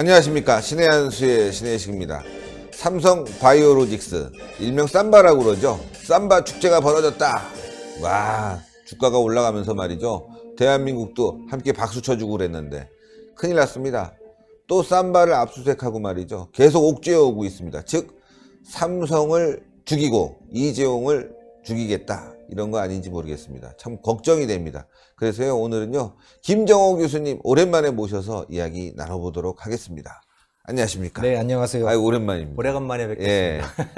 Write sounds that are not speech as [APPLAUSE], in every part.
안녕하십니까 신의 한수의 신의식입니다 삼성 바이오로직스 일명 쌈바라고 그러죠 쌈바 축제가 벌어졌다 와 주가가 올라가면서 말이죠 대한민국도 함께 박수 쳐주고 그랬는데 큰일 났습니다 또 쌈바를 압수수색하고 말이죠 계속 옥죄어오고 있습니다 즉 삼성을 죽이고 이재용을 죽이겠다 이런 거 아닌지 모르겠습니다 참 걱정이 됩니다 그래서요 오늘은요 김정호 교수님 오랜만에 모셔서 이야기 나눠보도록 하겠습니다. 안녕하십니까? 네 안녕하세요. 아 오랜만입니다. 오래간만에 뵙겠습니다.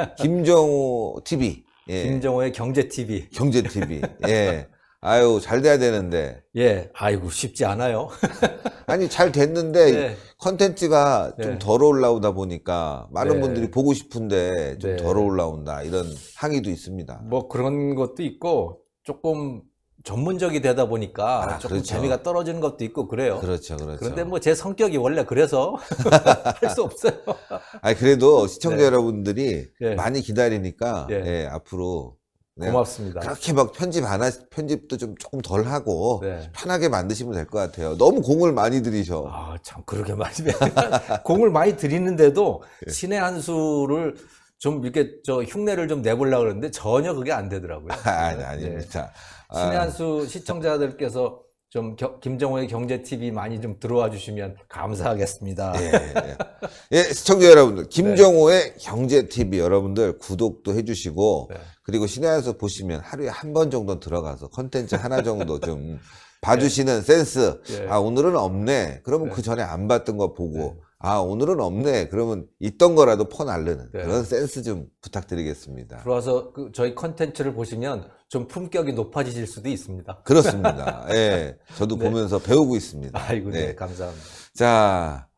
예. 김정호 TV. 예. 김정호의 경제 TV. 경제 TV. 예. 아유 잘 돼야 되는데. 예. 아이고 쉽지 않아요. [LAUGHS] 아니 잘 됐는데 네. 컨텐츠가 좀덜 네. 올라오다 보니까 많은 네. 분들이 보고 싶은데 좀덜 네. 올라온다 이런 항의도 있습니다. 뭐 그런 것도 있고 조금 전문적이 되다 보니까 아, 조금 그렇죠. 재미가 떨어지는 것도 있고 그래요. 그렇죠, 그렇죠. 그런데 뭐 제 성격이 원래 그래서 [LAUGHS] 할 수 없어요. [LAUGHS] 아 그래도 네. 시청자 네. 여러분들이 네. 많이 기다리니까 네. 예, 앞으로 네. 고맙습니다. 그렇게 막 편집 안 하, 편집도 좀 조금 덜 하고 네. 편하게 만드시면 될 것 같아요. 너무 공을 많이 들이셔. 아, 참, 그렇게 많이. [LAUGHS] 공을 많이 들이는데도 예. 신의 한 수를 좀 이렇게 저 흉내를 좀 내보려고 그러는데 전혀 그게 안 되더라고요. [LAUGHS] 아니, 네. 아닙니다. 네. 신한수 시청자들께서 좀 겨, 김정호의 경제 TV 많이 좀 들어와 주시면 감사하겠습니다. 예, [LAUGHS] 예, 예. 예 시청자 여러분들, 네. 김정호의 네. 경제 TV 여러분들 구독도 해주시고 네. 그리고 신화에서 보시면 하루에 한 번 정도 들어가서 컨텐츠 하나 정도 좀 봐주시는 네. 센스. 예. 아 오늘은 없네. 그러면 그 전에 안 봤던 거 보고. 아 오늘은 없네 그러면 있던 거라도 퍼날르는 네. 그런 센스 좀 부탁드리겠습니다. 들어와서 그 저희 컨텐츠를 보시면 좀 품격이 높아지실 수도 있습니다. 그렇습니다. [LAUGHS] 예, 저도 네. 보면서 배우고 있습니다. 아이고, 네. 네, 감사합니다. 자,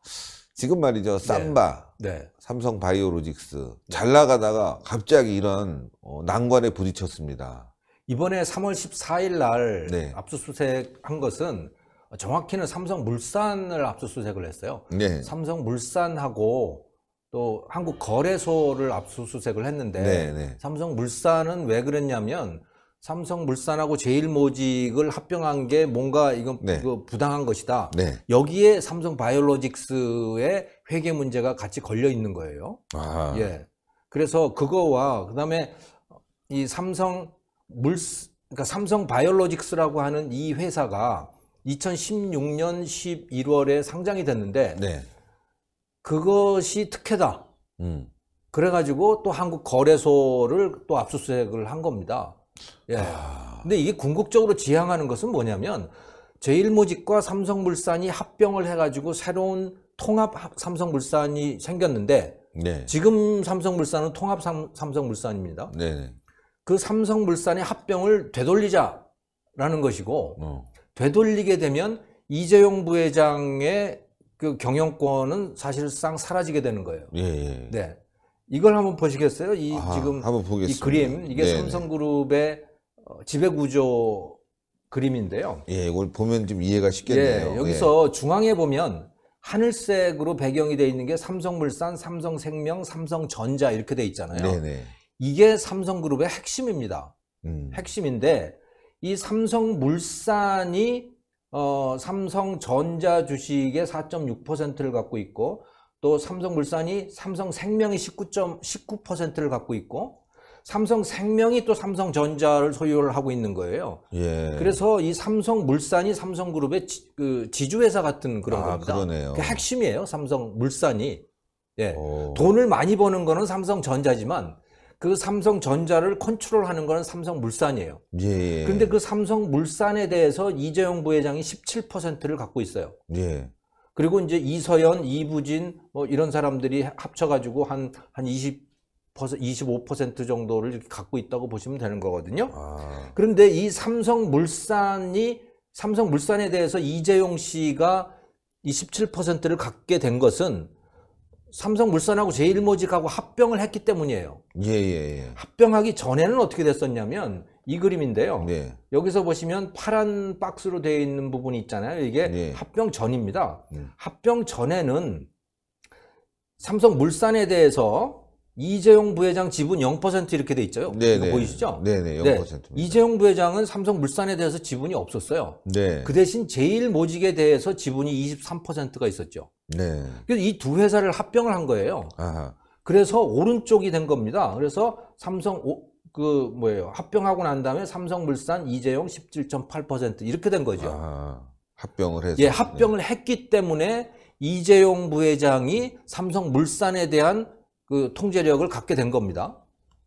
지금 말이죠 네. 삼바, 네. 삼성 바이오로직스 잘 나가다가 갑자기 이런 어, 난관에 부딪혔습니다. 이번에 3월 14일 날 네. 압수수색 한 것은 아, 정확히는 삼성물산을 압수수색을 했어요. 네. 삼성물산하고 또 한국 거래소를 압수수색을 했는데 네, 네. 삼성물산은 왜 그랬냐면 삼성물산하고 제일모직을 합병한 게 뭔가 이건 네. 부당한 것이다. 네. 여기에 삼성바이오로직스의 회계 문제가 같이 걸려 있는 거예요. 아. 예. 그래서 그거와 그다음에 이 삼성 물 그러니까 삼성바이오로직스라고 하는 이 회사가 2016년 11월에 상장이 됐는데 네. 그것이 특혜다. 음. 그래가지고 또 한국 거래소를 또 압수수색을 한 겁니다. 예. 아... 근데 이게 궁극적으로 지향하는 것은 뭐냐면 제일모직과 삼성물산이 합병을 해가지고 새로운 통합 삼성물산이 생겼는데 네. 지금 삼성물산은 통합 삼, 삼성물산입니다. 네. 네. 그 삼성물산의 합병을 되돌리자라는 것이고 어. 되돌리게 되면 이재용 부회장의 그 경영권은 사실상 사라지게 되는 거예요. 예, 예. 네. 이걸 한번 보시겠어요? 이 아, 지금 이 그림 이게 네네. 네. 삼성그룹의 어, 지배 구조 그림인데요. 예, 이걸 보면 좀 이해가 쉽겠네요. 예, 여기서 예. 중앙에 보면 하늘색으로 배경이 돼 있는 게 삼성물산, 삼성생명, 삼성전자 이렇게 돼 있잖아요. 네네. 네. 이게 삼성그룹의 핵심입니다. 음. 핵심인데 이 삼성물산이 어, 삼성전자 주식의 4.6%를 갖고 있고 또 삼성물산이 삼성생명이 19.19%를 갖고 있고 삼성생명이 또 삼성전자를 소유를 하고 있는 거예요. 예. 그래서 이 삼성물산이 삼성그룹의 지, 그 주회사 같은 그런 아, 겁니다. 그러네요. 그 핵심이에요. 삼성물산이. 예. 돈을 많이 버는 거는 삼성전자지만 그 삼성전자를 컨트롤하는 거는 삼성물산이에요. 예. 런데그 예. 삼성물산에 대해서 이재용 부회장이 17%를 갖고 있어요. 예. 그리고 이제 이서연, 이부진 뭐 이런 사람들이 합쳐 가지고 한 한 20. 25% 정도를 이렇게 갖고 있다고 보시면 되는 거거든요. 아. 그런데 이 삼성물산이 삼성물산에 대해서 이재용 씨가 27%를 갖게 된 것은 삼성물산하고 제일모직하고 합병을 했기 때문이에요. 예, 예, 예. 합병하기 전에는 어떻게 됐었냐면 이 그림인데요. 예. 여기서 보시면 파란 박스로 되어 있는 부분이 있잖아요. 이게 예. 합병 전입니다. 음. 합병 전에는 삼성물산에 대해서 이재용 부회장 지분 0% 이렇게 돼 있죠. 네, 네. 보이시죠? 네, 네, 0%. 네. 이재용 부회장은 삼성물산에 대해서 지분이 없었어요. 네. 그 대신 제일모직에 대해서 지분이 23%가 있었죠. 네. 그래서 이 두 회사를 합병을 한 거예요. 아하. 그래서 오른쪽이 된 겁니다. 그래서 삼성 오, 그 뭐예요 합병하고 난 다음에 삼성물산 이재용 17.8% 이렇게 된 거죠. 아하. 합병을 해서 예 합병을 네. 했기 때문에 이재용 부회장이 삼성물산에 대한 그 통제력을 갖게 된 겁니다.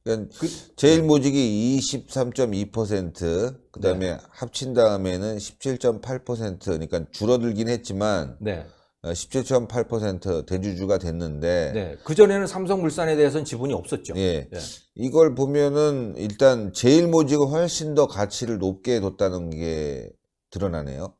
그러니까 그, 제일 모직이 23.2% 그다음에 네. 합친 다음에는 17.8% 그러니까 줄어들긴 했지만 네. 17.8% 어, 대주주가 됐는데 네. 그 전에는 삼성물산에 대해서는 지분이 없었죠. 예. 네. 이걸 보면은 일단 제일모직은 훨씬 더 가치를 높게 뒀다는 게 드러나네요.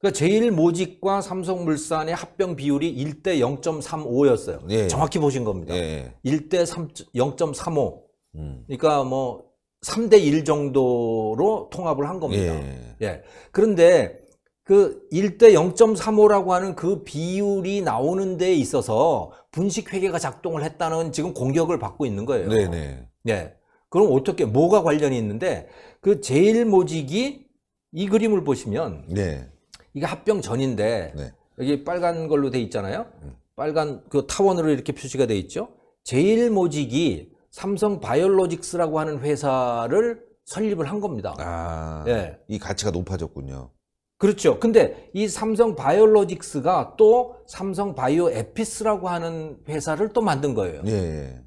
그러니까 제일모직과 삼성물산의 합병 비율이 1대 0.35였어요. 예. 정확히 보신 겁니다. 예. 1대 3, 0.35. 음. 그러니까 뭐 3대 1 정도로 통합을 한 겁니다. 예. 예. 그런데 그 1대 0.35라고 하는 그 비율이 나오는 데 있어서 분식회계가 작동을 했다는 지금 공격을 받고 있는 거예요. 네네. 네. 그럼 어떻게, 뭐가 관련이 있는데 그 제일 모직이 이 그림을 보시면 네. 이게 합병 전인데 네. 여기 빨간 걸로 돼 있잖아요. 음. 빨간 그 타원으로 이렇게 표시가 돼 있죠. 제일 모직이 삼성 바이올로직스라고 하는 회사를 설립을 한 겁니다. 아, 네. 이 가치가 높아졌군요. 그렇죠. 근데 이 삼성 바이오로직스가 또 삼성 바이오 에피스라고 하는 회사를 또 만든 거예요. 예, 예.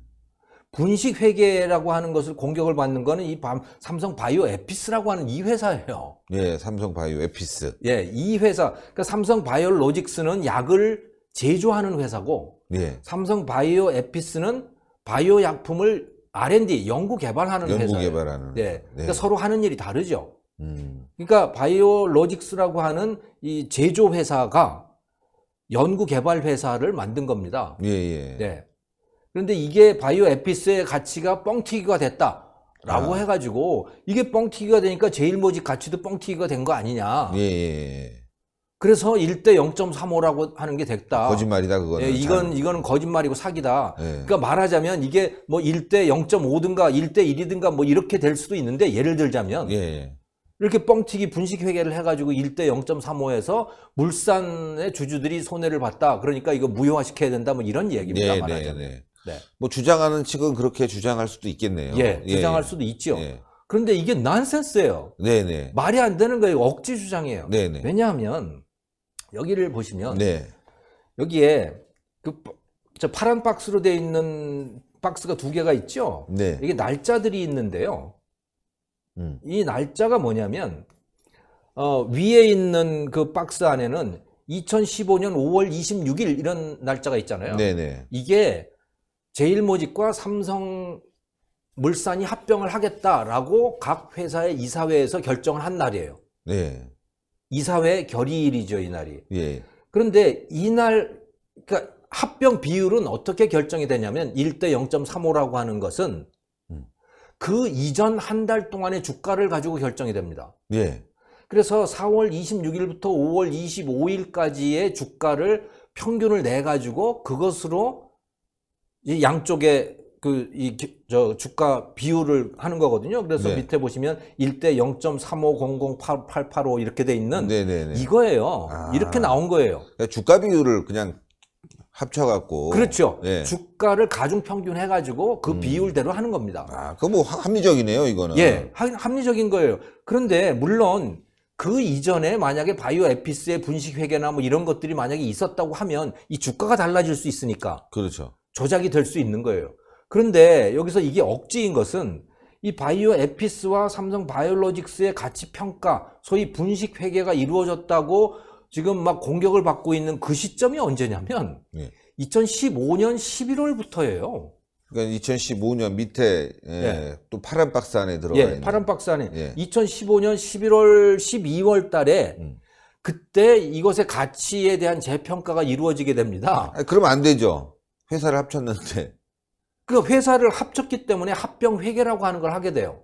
분식 회계라고 하는 것을 공격을 받는 거는 이 삼성 바이오 에피스라고 하는 이 회사예요. 예, 삼성 바이오 에피스. 예, 이 회사. 그러니까 삼성 바이오로직스는 약을 제조하는 회사고 예. 삼성 바이오 에피스는 바이오 약품을 R&D 연구 개발하는 회사. 연구 회사예요. 개발하는. 예. 그러니까 네. 네. 그러니까 서로 하는 일이 다르죠. 그러니까 바이오로직스라고 하는 이 제조 회사가 연구 개발 회사를 만든 겁니다. 예, 예. 네. 그런데 이게 바이오 에피스의 가치가 뻥튀기가 됐다. 라고 아. 해가지고 이게 뻥튀기가 되니까 제일 모직 가치도 뻥튀기가 된 거 아니냐. 예. 예, 예. 그래서 1대 0.35라고 하는 게 됐다. 거짓말이다 그거는. 예, 이건 이거는 거짓말이고 사기다. 예. 그러니까 말하자면 이게 뭐 1대 0.5든가 1대 1이든가 뭐 이렇게 될 수도 있는데 예를 들자면 예. 예. 이렇게 뻥튀기 분식회계를 해가지고 1대 0.35에서 물산의 주주들이 손해를 봤다. 그러니까 이거 무효화시켜야 된다. 뭐 이런 얘기입니다. 네, 말하 네, 네, 네. 뭐 주장하는 측은 그렇게 주장할 수도 있겠네요. 예, 예 주장할 예, 수도 있죠. 예. 그런데 이게 난센스예요. 네네. 말이 안 되는 거예요. 억지 주장이에요. 네네. 네. 왜냐하면 여기를 보시면 네. 여기에 그 저 파란 박스로 돼 있는 박스가 두 개가 있죠. 네. 이게 날짜들이 있는데요. 음. 이 날짜가 뭐냐면 어, 위에 있는 그 박스 안에는 2015년 5월 26일 이런 날짜가 있잖아요. 네네. 이게 제일모직과 삼성 물산이 합병을 하겠다라고 각 회사의 이사회에서 결정을 한 날이에요. 네. 이사회 결의일이죠, 이날이. 예. 그런데 이날, 그러니까 합병 비율은 어떻게 결정이 되냐면 1대 0.35라고 하는 것은 그 이전 한 달 동안의 주가를 가지고 결정이 됩니다. 예. 그래서 4월 26일부터 5월 25일까지의 주가를 평균을 내 가지고 그것으로 이 양쪽에 그이 저 주가 비율을 하는 거거든요. 그래서 네. 밑에 보시면 1대 0.35008885 이렇게 돼 있는 네네네. 네, 네. 이거예요. 아. 이렇게 나온 거예요. 그러니까 주가 비율을 그냥 합쳐갖고 그렇죠. 예. 주가를 가중 평균해 가지고 그 음. 비율대로 하는 겁니다. 아, 그뭐 합리적이네요, 이거는. 예, 하, 합리적인 거예요. 그런데 물론 그 이전에 만약에 바이오 에피스의 분식 회계나 뭐 이런 것들이 만약에 있었다고 하면 이 주가가 달라질 수 있으니까. 그렇죠. 조작이 될 수 있는 거예요. 그런데 여기서 이게 억지인 것은 이 바이오 에피스와 삼성 바이오로직스의 가치 평가, 소위 분식 회계가 이루어졌다고 지금 막 공격을 받고 있는 그 시점이 언제냐면 네. 예. 2015년 11월부터예요. 그러니까 2015년 밑에 예, 예. 또 파란 박스 안에 들어가 예, 있는. 파란 박스 안에. 예. 2015년 11월 12월 달에 음. 그때 이것의 가치에 대한 재평가가 이루어지게 됩니다. 아, 그럼 안 되죠. 회사를 합쳤는데. 그 회사를 합쳤기 때문에 합병 회계라고 하는 걸 하게 돼요.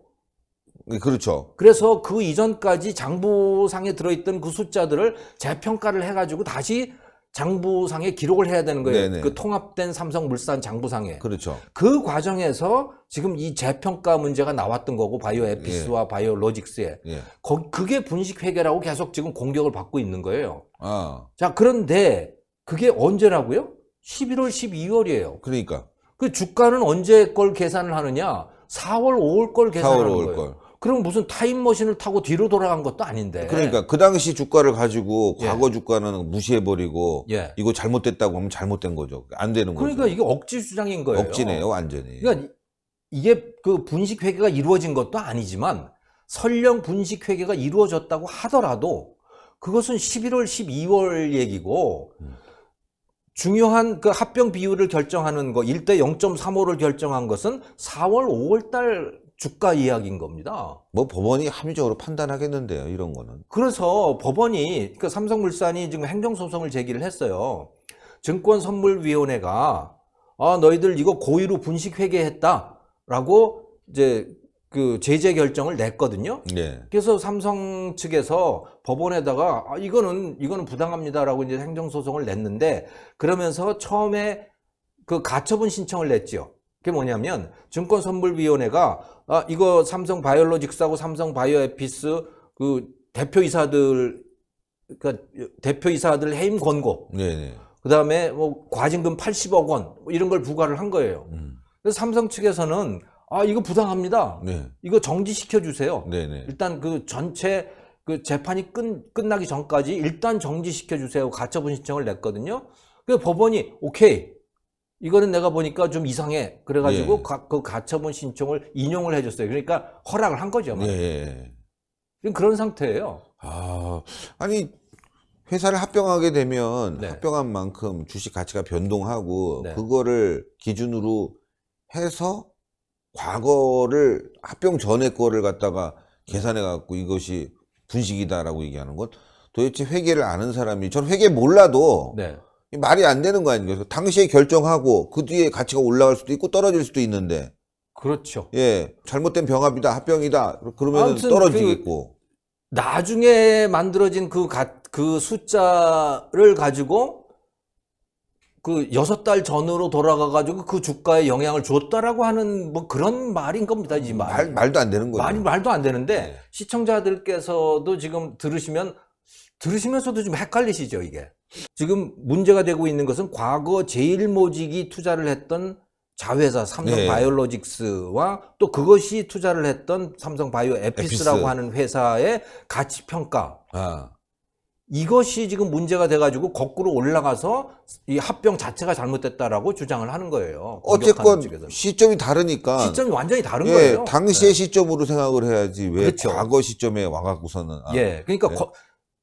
네, 그렇죠. 그래서 그 이전까지 장부상에 들어있던 그 숫자들을 재평가를 해가지고 다시 장부상에 기록을 해야 되는 거예요. 네네. 그 통합된 삼성물산 장부상에. 그렇죠. 그 과정에서 지금 이 재평가 문제가 나왔던 거고 바이오 에피스와 예. 바이오 로직스에 예. 거, 그게 분식 회계라고 계속 지금 공격을 받고 있는 거예요. 아. 자 그런데 그게 언제라고요? 11월, 12월이에요. 그러니까. 그 주가는 언제 걸 계산을 하느냐? 4월, 5월 걸 계산하는 4월, 거예요. 걸. 그럼 무슨 타임머신을 타고 뒤로 돌아간 것도 아닌데. 그러니까 그 당시 주가를 가지고 예. 과거 예. 주가는 무시해버리고 예. 이거 잘못됐다고 하면 잘못된 거죠. 안 되는 그러니까 거죠. 그러니까 이게 억지 주장인 거예요. 억지네요, 완전히. 그러니까 이게 그 분식 회계가 이루어진 것도 아니지만 설령 분식 회계가 이루어졌다고 하더라도 그것은 11월, 12월 얘기고 음. 중요한 그 합병 비율을 결정하는 거 1대 0.35를 결정한 것은 4월, 5월 달 주가 이야기인 겁니다. 뭐 법원이 합리적으로 판단하겠는데요, 이런 거는. 그래서 법원이 그러니까 삼성물산이 지금 행정소송을 제기를 했어요. 증권선물위원회가 아 너희들 이거 고의로 분식회계했다라고 이제 그 제재 결정을 냈거든요. 네. 그래서 삼성 측에서 법원에다가 아, 이거는 이거는 부당합니다라고 이제 행정소송을 냈는데 그러면서 처음에 그 가처분 신청을 냈지요. 그게 뭐냐면 증권선물위원회가 아, 이거 삼성 바이오로직스하고 삼성 바이오에피스 그 대표이사들 그니까 대표이사들 해임 권고 네네. 네. 그다음에 뭐 과징금 80억 원 뭐 이런 걸 부과를 한 거예요. 음. 그래서 삼성 측에서는 아 이거 부당합니다. 네. 이거 정지시켜 주세요. 네네. 일단 그 전체 그 재판이 끝 끝나기 전까지 일단 정지시켜 주세요. 가처분 신청을 냈거든요. 그 법원이 오케이 이거는 내가 보니까 좀 이상해. 그래가지고 예. 가, 그 가처분 신청을 인용을 해줬어요. 그러니까 허락을 한 거죠. 예, 예, 예. 지금 그런 상태예요. 아, 아니 회사를 합병하게 되면 네. 합병한 만큼 주식 가치가 변동하고 네. 그거를 기준으로 해서 과거를 합병 전에 거를 갖다가 네. 계산해 갖고 이것이 분식이다라고 얘기하는 건 도대체 회계를 아는 사람이 저는 회계 몰라도 네. 말이 안 되는 거 아니에요. 당시에 결정하고 그 뒤에 가치가 올라갈 수도 있고 떨어질 수도 있는데. 그렇죠. 예, 잘못된 병합이다, 합병이다. 그러면 떨어지겠고. 그 나중에 만들어진 그, 가, 그 숫자를 가지고 그 여섯 달 전으로 돌아가가지고 그 주가에 영향을 줬다라고 하는 뭐 그런 말인 겁니다. 이 말. 말 말도 안 되는 거예요. 말, 말도 안 되는데 네. 시청자들께서도 지금 들으시면 들으시면서도 좀 헷갈리시죠 이게. 지금 문제가 되고 있는 것은 과거 제일 모직이 투자를 했던 자회사 삼성 네. 바이오로직스와또 그것이 투자를 했던 삼성 바이오 에피스라고 에피스. 하는 회사의 가치 평가. 아. 이것이 지금 문제가 돼가지고 거꾸로 올라가서 이 합병 자체가 잘못됐다라고 주장을 하는 거예요. 어쨌건 쪽에서는. 시점이 다르니까. 시점이 완전히 다른 예, 거예요. 당시의 네. 시점으로 생각을 해야지 왜 그렇죠. 과거 시점에 와갖고서는. 아, 예, 그러니까 네.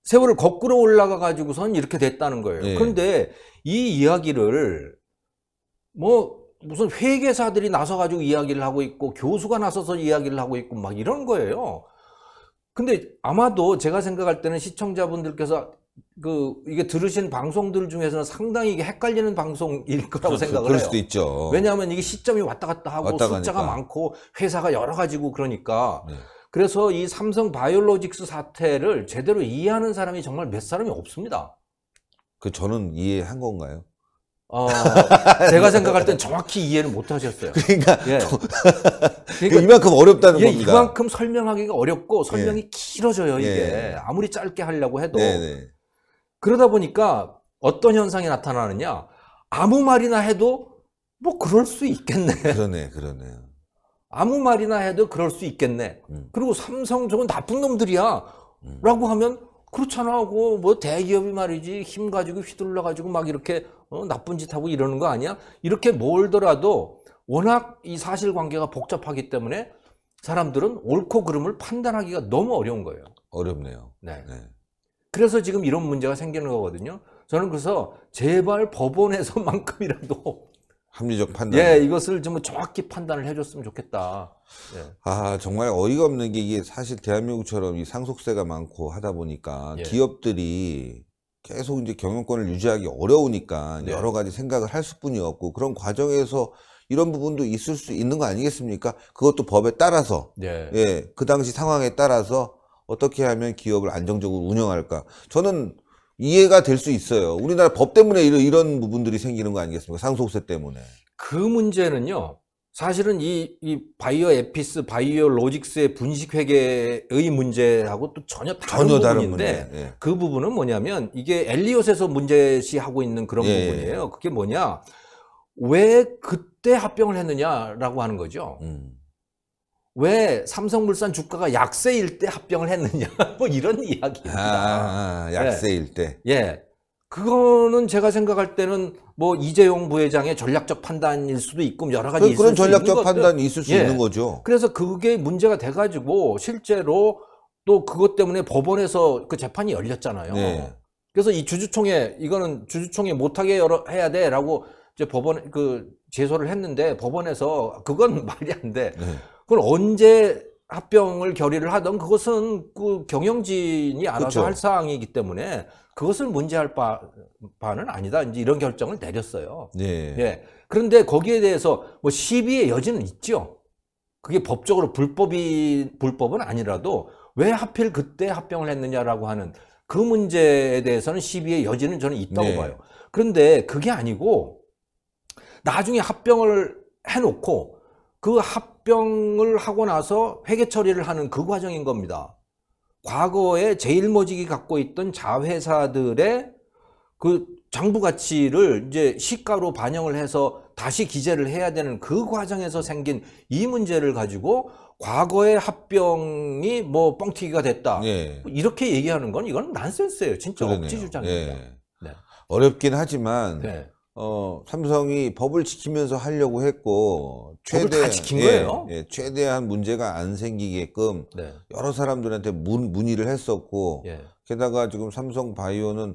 세월을 거꾸로 올라가 가지고선 이렇게 됐다는 거예요. 네. 그런데 이 이야기를 뭐 무슨 회계사들이 나서 가지고 이야기를 하고 있고 교수가 나서서 이야기를 하고 있고 막 이런 거예요. 근데 아마도 제가 생각할 때는 시청자분들께서 그 이게 들으신 방송들 중에서는 상당히 이게 헷갈리는 방송일 거라고 그 생각을 그럴 해요. 수도 있죠. 왜냐하면 이게 시점이 왔다 갔다 하고 왔다 숫자가 가니까. 많고 회사가 여러 가지고 그러니까 네. 그래서 이 삼성 바이올로직스 사태를 제대로 이해하는 사람이 정말 몇 사람이 없습니다. 그 저는 이해한 건가요? 어, 제가 생각할 땐 정확히 이해를 못 하셨어요. 그러니까, 예. 그러니까 그 이만큼 어렵다는 예, 겁니다. 이만큼 설명하기가 어렵고 설명이 예. 길어져요, 이게. 예. 아무리 짧게 하려고 해도. 네네. 네. 그러다 보니까 어떤 현상이 나타나느냐. 아무 말이나 해도 뭐 그럴 수 있겠네. 그러네, 그러네요. 아무 말이나 해도 그럴 수 있겠네. 음. 그리고 삼성 쪽은 나쁜 놈들이야. 음. 라고 하면 그렇잖아 하고 뭐 대기업이 말이지 힘 가지고 휘둘러 가지고 막 이렇게 어, 나쁜 짓 하고 이러는 거 아니야? 이렇게 몰더라도 워낙 이 사실관계가 복잡하기 때문에 사람들은 옳고 그름을 판단하기가 너무 어려운 거예요. 어렵네요. 네. 네. 그래서 지금 이런 문제가 생기는 거거든요. 저는 그래서 제발 법원에서만큼이라도 합리적 판단. 예, 이것을 좀 정확히 판단을 해줬으면 좋겠다. 예. 아 정말 어이가 없는 게 이게 사실 대한민국처럼 이 상속세가 많고 하다 보니까 예. 기업들이 계속 이제 경영권을 유지하기 어려우니까 네. 여러 가지 생각을 할 수뿐이 없고 그런 과정에서 이런 부분도 있을 수 있는 거 아니겠습니까? 그것도 법에 따라서 네. 예, 그 당시 상황에 따라서 어떻게 하면 기업을 안정적으로 운영할까? 저는 이해가 될 수 있어요. 우리나라 법 때문에 이런, 이런 부분들이 생기는 거 아니겠습니까? 상속세 때문에. 그 문제는요. 사실은 이, 이 바이오 에피스, 바이오 로직스의 분식회계의 문제하고 또 전혀 다른 전혀 부분인데 다른 예. 그 부분은 뭐냐면 이게 엘리엇에서 문제시하고 있는 그런 예, 예. 부분이에요. 그게 뭐냐. 왜 그때 합병을 했느냐라고 하는 거죠. 음. 왜 삼성물산 주가가 약세일 때 합병을 했느냐 [LAUGHS] 뭐 이런 이야기입니다. 아, 아 예. 약세일 예. 때. 예. 그거는 제가 생각할 때는 뭐 이재용 부회장의 전략적 판단일 수도 있고 여러 가지 그, 그런 전략적 판단이 있을 수 예. 있는 거죠. 그래서 그게 문제가 돼 가지고 실제로 또 그것 때문에 법원에서 그 재판이 열렸잖아요. 네. 그래서 이 주주총회 이거는 주주총회 못하게 열어, 해야 돼라고 이제 법원 그 제소를 했는데 법원에서 그건 [LAUGHS] 말이 안 돼. 네. 그걸 언제 합병을 결의를 하던 그것은 그 경영진이 알아서 그렇죠. 할 사항이기 때문에 그것을 문제할 바, 는 아니다. 이제 이런 결정을 내렸어요. 네. 예. 그런데 거기에 대해서 뭐 시비의 여지는 있죠. 그게 법적으로 불법이 불법은 아니라도 왜 하필 그때 합병을 했느냐라고 하는 그 문제에 대해서는 시비의 여지는 저는 있다고 네. 봐요. 그런데 그게 아니고 나중에 합병을 해놓고 그 합, 합병을 하고 나서 회계 처리를 하는 그 과정인 겁니다. 과거에 제일모직이 갖고 있던 자회사들의 그 장부 가치를 이제 시가로 반영을 해서 다시 기재를 해야 되는 그 과정에서 생긴 이 문제를 가지고 과거의 합병이 뭐 뻥튀기가 됐다. 예. 이렇게 얘기하는 건 이건 난센스예요. 진짜 그러네요. 억지 주장입니다. 예. 네. 어렵긴 하지만 네. 어, 삼성이 법을 지키면서 하려고 했고 최대 예, 지킨 예, 거예요. 예, 최대한 문제가 안 생기게끔 네. 여러 사람들한테 문, 문의를 했었고 예. 게다가 지금 삼성 바이오는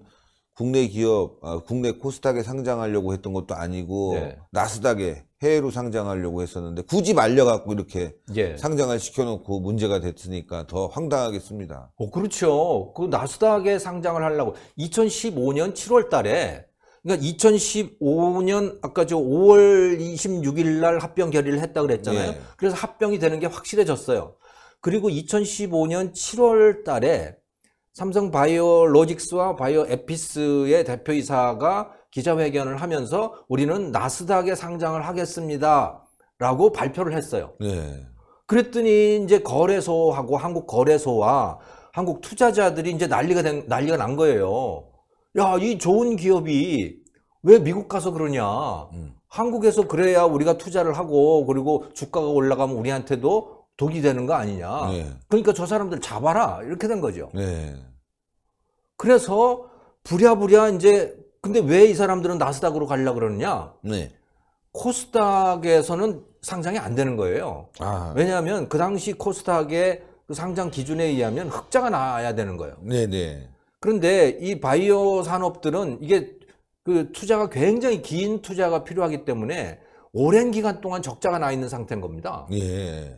국내 기업 아, 국내 코스닥에 상장하려고 했던 것도 아니고 네. 나스닥에 해외로 상장하려고 했었는데 굳이 말려갖고 이렇게 예. 상장을 시켜놓고 문제가 됐으니까 더 황당하겠습니다. 어, 그렇죠. 그 나스닥에 상장을 하려고 2015년 7월달에 그러니까 2015년 아까 저 5월 26일 날 합병 결의를 했다 그랬잖아요. 예. 그래서 합병이 되는 게 확실해졌어요. 그리고 2015년 7월 달에 삼성 바이오로직스와 바이오에피스의 대표이사가 기자회견을 하면서 우리는 나스닥에 상장을 하겠습니다라고 발표를 했어요. 예. 그랬더니 이제 거래소하고 한국 거래소와 한국 투자자들이 이제 난리가 된 난리가 난 거예요. 야, 이 좋은 기업이 왜 미국 가서 그러냐. 음. 한국에서 그래야 우리가 투자를 하고 그리고 주가가 올라가면 우리한테도 독이 되는 거 아니냐. 네. 그러니까 저 사람들 잡아라. 이렇게 된 거죠. 네. 그래서 부랴부랴 이제 근데 왜 이 사람들은 나스닥으로 가려 그러느냐? 네. 코스닥에서는 상장이 안 되는 거예요. 아. 왜냐하면 그 당시 코스닥의 그 상장 기준에 의하면 흑자가 나야 되는 거예요. 네네. 네. 그런데 이 바이오 산업들은 이게 그 투자가 굉장히 긴 투자가 필요하기 때문에 오랜 기간 동안 적자가 나 있는 상태인 겁니다. 예.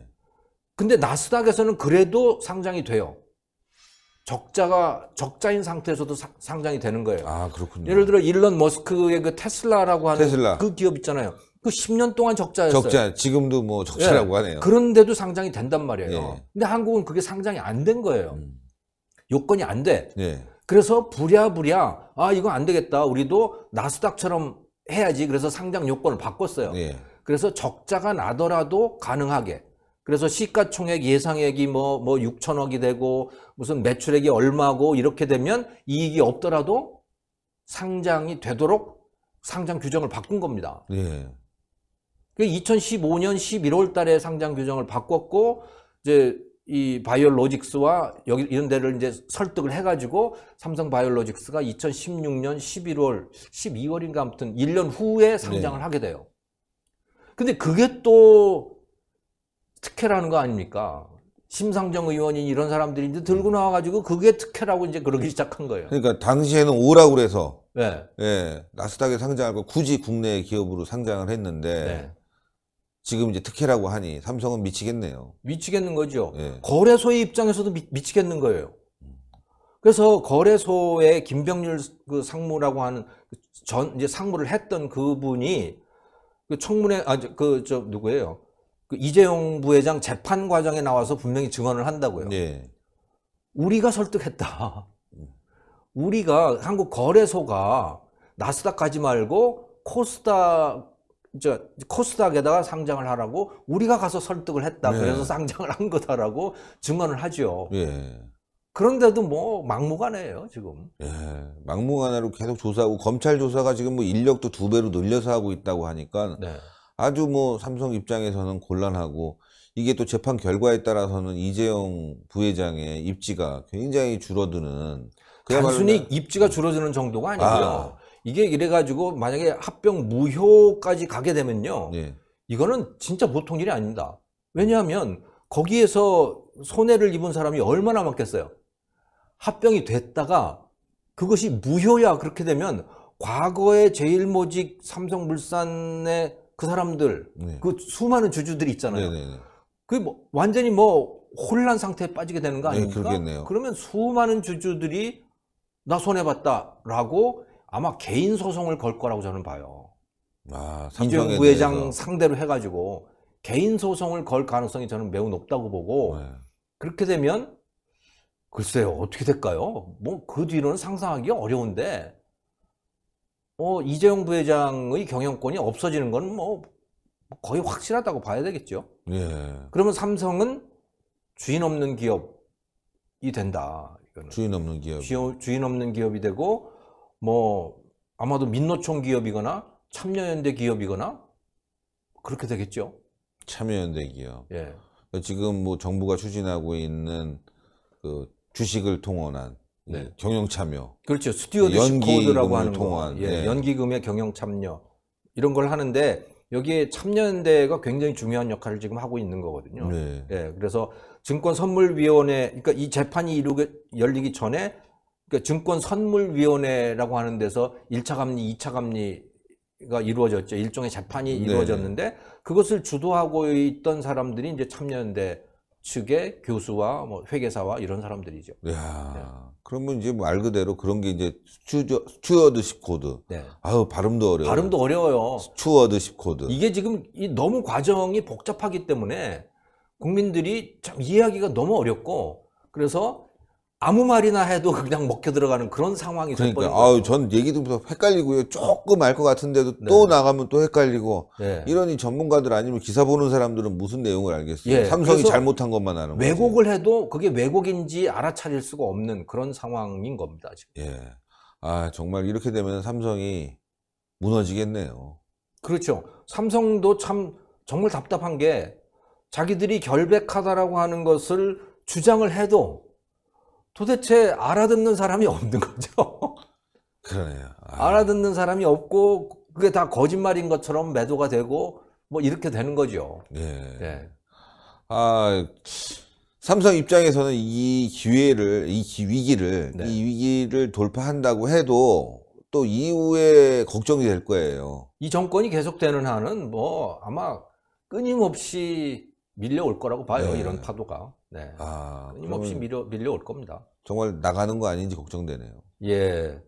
근데 나스닥에서는 그래도 상장이 돼요. 적자가 적자인 상태에서도 사, 상장이 되는 거예요. 아 그렇군요. 예를 들어 일론 머스크의 그 테슬라라고 하는 테슬라. 그 기업 있잖아요. 그 10년 동안 적자였어요. 적자 지금도 뭐 적자라고 예. 하네요. 그런데도 상장이 된단 말이에요. 예. 근데 한국은 그게 상장이 안 된 거예요. 음. 요건이 안 돼. 예. 그래서 부랴부랴 아 이거 안 되겠다. 우리도 나스닥처럼 해야지. 그래서 상장 요건을 바꿨어요. 예. 그래서 적자가 나더라도 가능하게. 그래서 시가총액 예상액이 뭐뭐 뭐 6천억이 뭐 되고 무슨 매출액이 얼마고 이렇게 되면 이익이 없더라도 상장이 되도록 상장 규정을 바꾼 겁니다. 예. 그 2015년 11월 달에 상장 규정을 바꿨고 이제 이 바이올로직스와 여기 이런 데를 이제 설득을 해가지고 삼성 바이올로직스가 2016년 11월, 12월인가 아무튼 1년 후에 상장을 네. 하게 돼요. 근데 그게 또 특혜라는 거 아닙니까? 심상정 의원인 이런 사람들이 이제 들고 음. 나와가지고 그게 특혜라고 이제 그러기 시작한 거예요. 그러니까 당시에는 오라고 해서 네. 예, 나스닥에 상장하고 굳이 국내 기업으로 상장을 했는데 네. 지금 이제 특혜라고 하니 삼성은 미치겠네요. 미치겠는 거죠. 예. 거래소의 입장에서도 미, 치겠는 거예요. 그래서 거래소의 김병률 그 상무라고 하는 그 전 이제 상무를 했던 그분이 그 청문회 아그 저 누구예요? 그 이재용 부회장 재판 과정에 나와서 분명히 증언을 한다고요. 예. 우리가 설득했다. 우리가 한국 거래소가 나스닥 가지 말고 코스닥 저 코스닥에다가 상장을 하라고 우리가 가서 설득을 했다. 네. 그래서 상장을 한 거다라고 증언을 하죠. 예. 그런데도 뭐 막무가내예요 지금. 예, 막무가내로 계속 조사하고 검찰 조사가 지금 뭐 인력도 두 배로 늘려서 하고 있다고 하니까 네. 아주 뭐 삼성 입장에서는 곤란하고 이게 또 재판 결과에 따라서는 이재용 부회장의 입지가 굉장히 줄어드는. 단순히 입지가 줄어드는 정도가 아니고요. 아. 이게 이래가지고 만약에 합병 무효까지 가게 되면요. 네. 이거는 진짜 보통 일이 아닙니다. 왜냐하면 거기에서 손해를 입은 사람이 얼마나 많겠어요. 합병이 됐다가 그것이 무효야 그렇게 되면 과거의 제일모직 삼성물산의 그 사람들 네. 그 수많은 주주들이 있잖아요. 네, 네, 네. 그뭐 완전히 뭐 혼란 상태에 빠지게 되는 거 네, 아닙니까? 그러면 수많은 주주들이 나 손해 봤다라고 아마 개인 소송을 걸 거라고 저는 봐요. 아, 이재용 부회장 대해서. 상대로 해가지고 개인 소송을 걸 가능성이 저는 매우 높다고 보고 네. 그렇게 되면 글쎄요 어떻게 될까요? 뭐 그 뒤로는 상상하기 어려운데 어 이재용 부회장의 경영권이 없어지는 건뭐 뭐 거의 확실하다고 봐야 되겠죠. 예. 그러면 삼성은 주인 없는 기업이 된다. 이거는. 주인 없는 기업. 주, 주인 없는 기업이 되고 뭐 아마도 민노총 기업이거나 참여연대 기업이거나 그렇게 되겠죠. 참여연대 기업. 예. 그러니까 지금 뭐 정부가 추진하고 있는 그 주식을 통원한 네. 경영 참여. 그렇죠. 스튜어드십 그 코드라고 하는 통원. 거. 예. 네. 연기금의 경영 참여 이런 걸 하는데 여기에 참여연대가 굉장히 중요한 역할을 지금 하고 있는 거거든요. 네. 예. 그래서 증권선물위원회, 그러니까 이 재판이 이루게 열리기 전에 그러니까 증권 선물위원회라고 하는 데서 1차 감리, 2차 감리가 이루어졌죠. 일종의 재판이 네. 이루어졌는데 네. 그것을 주도하고 있던 사람들이 이제 참여연대 측의 교수와 뭐 회계사와 이런 사람들이죠. 야, 네. 그러면 이제 뭐 말 그대로 그런 게 이제 스튜저, 스튜어드십 코드. 네. 아유 발음도 어려워. 발음도 어려워요. 스튜어드십 코드. 이게 지금 이 너무 과정이 복잡하기 때문에 국민들이 참 이해하기가 너무 어렵고 그래서 아무 말이나 해도 그냥 먹혀 들어가는 그런 상황이 그러니까 아유 전 얘기도 헷갈리고요 조금 알 것 같은데도 네. 나가면 또 헷갈리고 네. 이러니 전문가들 아니면 기사 보는 사람들은 무슨 내용을 알겠어요 예. 삼성이 잘못한 것만 아는 왜곡을 거지. 해도 그게 왜곡인지 알아차릴 수가 없는 그런 상황인 겁니다 지금 예. 아 정말 이렇게 되면 삼성이 무너지겠네요 그렇죠 삼성도 참 정말 답답한 게 자기들이 결백하다라고 하는 것을 주장을 해도 도대체 알아듣는 사람이 없는 거죠. [LAUGHS] 그러네요. 아. 알아듣는 사람이 없고 그게 다 거짓말인 것처럼 매도가 되고 뭐 이렇게 되는 거죠. 예. 네. 아 삼성 입장에서는 이 기회를 이 위기를 네. 이 위기를 돌파한다고 해도 또 이후에 걱정이 될 거예요. 이 정권이 계속되는 한은 뭐 아마 끊임없이 밀려올 거라고 봐요. 네. 이런 파도가. 네. 아, 끊임없이 밀려, 밀려올 겁니다. 정말 나가는 거 아닌지 걱정되네요. 예.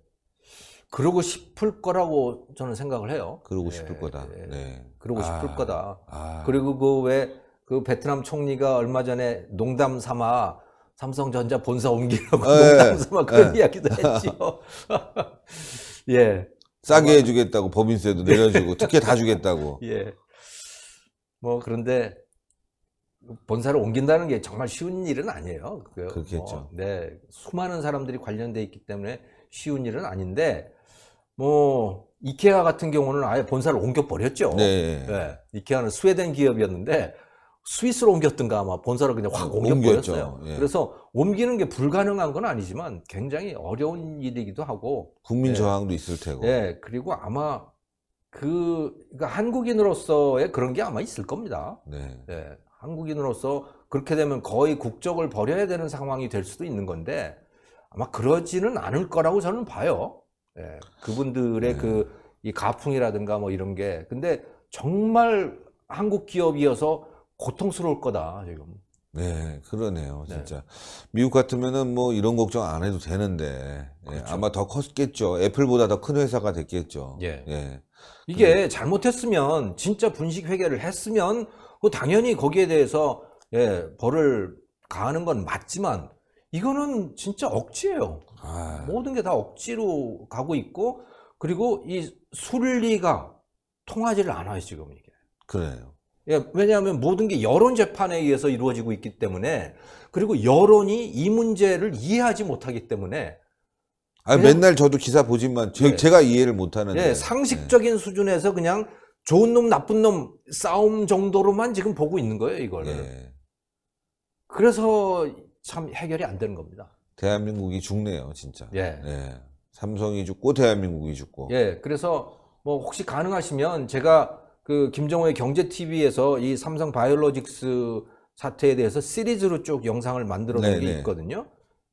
그러고 싶을 거라고 저는 생각을 해요. 그러고 예, 싶을 거다. 예. 네. 그러고 아, 싶을 거다. 아. 그리고 그 왜그 그 베트남 총리가 얼마 전에 농담 삼아 삼성전자 본사 옮기라고 예, [LAUGHS] 농담 삼아 그런 예. 이야기도 했지요. [LAUGHS] [LAUGHS] 예. 싸게 해주겠다고 법인세도 내려주고 특혜 다 주겠다고. 예. 뭐 그런데 본사를 옮긴다는 게 정말 쉬운 일은 아니에요. 그, 어, 그렇겠죠. 어, 네, 수많은 사람들이 관련돼 있기 때문에 쉬운 일은 아닌데 뭐 이케아 같은 경우는 아예 본사를 옮겨 버렸죠. 네. 네. 이케아는 스웨덴 기업이었는데 스위스로 옮겼던가 아마 본사를 그냥 확 옮겨 버렸어요. 예. 그래서 옮기는 게 불가능한 건 아니지만 굉장히 어려운 일이기도 하고 국민 네. 저항도 있을 테고. 네, 그리고 아마 그 그러니까 한국인으로서의 그런 게 아마 있을 겁니다. 네. 네. 한국인으로서 그렇게 되면 거의 국적을 버려야 되는 상황이 될 수도 있는 건데 아마 그러지는 않을 거라고 저는 봐요. 예, 그분들의 네. 그이 가풍이라든가 뭐 이런 게 근데 정말 한국 기업이어서 고통스러울 거다 지금. 네, 그러네요, 네. 진짜. 네. 미국 같으면은 뭐 이런 걱정 안 해도 되는데 예, 그렇죠. 예, 아마 더 컸겠죠. 애플보다 더 큰 회사가 됐겠죠. 예. 예. 이게 근데... 그 잘못했으면 진짜 분식 회계를 했으면 뭐 당연히 거기에 대해서 예, 벌을 가하는 건 맞지만 이거는 진짜 억지예요. 아 모든 게 다 억지로 가고 있고 그리고 이 순리가 통하지를 않아요 지금 이게. 그래요. 예, 왜냐하면 모든 게 여론 재판에 의해서 이루어지고 있기 때문에 그리고 여론이 이 문제를 이해하지 못하기 때문에 아 예. 맨날 저도 기사 보지만 제, 네. 예. 가 이해를 못하는 예, 상식적인 네. 수준에서 그냥 좋은 놈 나쁜 놈 싸움 정도로만 지금 보고 있는 거예요 이걸를 네. 예. 그래서 참 해결이 안 되는 겁니다. 대한민국이 죽네요 진짜. 예. 네. 삼성이 죽고 대한민국이 죽고. 예. 그래서 뭐 혹시 가능하시면 제가 그 김정호의 경제 TV에서 이 삼성 바이올로직스 사태에 대해서 시리즈로 쭉 영상을 만들어 놓은 게 있거든요.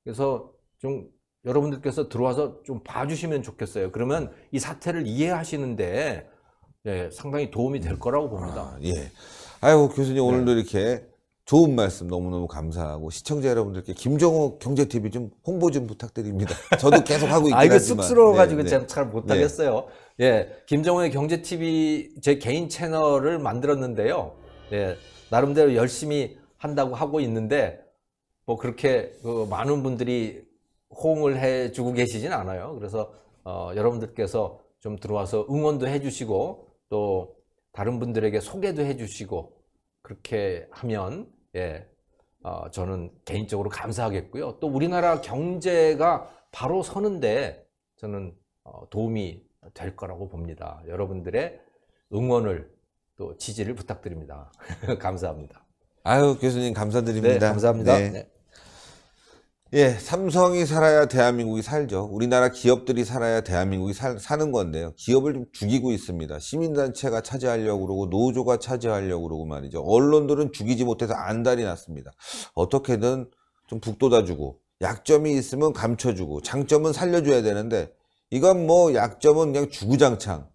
그래서 좀 여러분들께서 들어와서 좀 봐주시면 좋겠어요. 그러면 이 사태를 이해하시는데 예, 상당히 도움이 될 음. 거라고 봅니다. 아, 예. 아이고 교수님 오늘도 네. 이렇게 좋은 말씀 너무너무 감사하고 시청자 여러분들께 김정호 경제TV 좀 홍보 좀 부탁드립니다. 저도 계속 하고 있긴 [LAUGHS] 아, 이거 하지만. 쑥스러워가지고 네, 네. 잘 못하겠어요. 네. 예, 김정호의 경제TV 제 개인 채널을 만들었는데요. 예, 나름대로 열심히 한다고 하고 있는데 뭐 그렇게 그 많은 분들이 호응을 해주고 계시진 않아요. 그래서 어, 여러분들께서 좀 들어와서 응원도 해주시고 또 다른 분들에게 소개도 해주시고 그렇게 하면 예, 어, 저는 개인적으로 감사하겠고요. 또 우리나라 경제가 바로 서는데 저는 어, 도움이 될 거라고 봅니다. 여러분들의 응원을 또 지지를 부탁드립니다. [LAUGHS] 감사합니다. 아유 교수님 감사드립니다. 네, 감사합니다. 네. 네. 예, 삼성이 살아야 대한민국이 살죠. 우리나라 기업들이 살아야 대한민국이 살, 사는 건데요. 기업을 좀 죽이고 있습니다. 시민단체가 차지하려고 그러고 노조가 차지하려고 그러고 말이죠. 언론들은 죽이지 못해서 안달이 났습니다. 어떻게든 좀 북돋아주고 약점이 있으면 감춰주고 장점은 살려줘야 되는데 이건 뭐 약점은 그냥 주구장창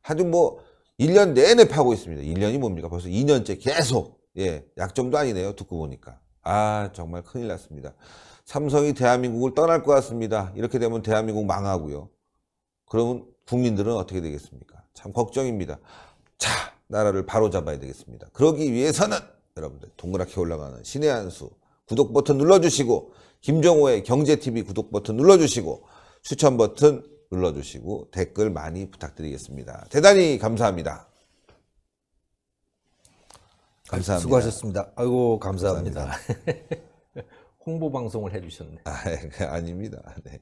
하여튼 뭐 1년 내내 파고 있습니다. 1년이 뭡니까? 벌써 2년째 계속 예 약점도 아니네요. 듣고 보니까 아 정말 큰일 났습니다. 삼성이 대한민국을 떠날 것 같습니다. 이렇게 되면 대한민국 망하고요. 그러면 국민들은 어떻게 되겠습니까? 참 걱정입니다. 자, 나라를 바로 잡아야 되겠습니다. 그러기 위해서는 여러분들 동그랗게 올라가는 신의 한 수 구독 버튼 눌러주시고 김정호의 경제TV 구독 버튼 눌러주시고 추천 버튼 눌러주시고 댓글 많이 부탁드리겠습니다. 대단히 감사합니다. 감사합니다. 수고하셨습니다. 아이고 감사합니다. 감사합니다. 홍보 방송을 해주셨네. 아, 예, 그 아닙니다. 네.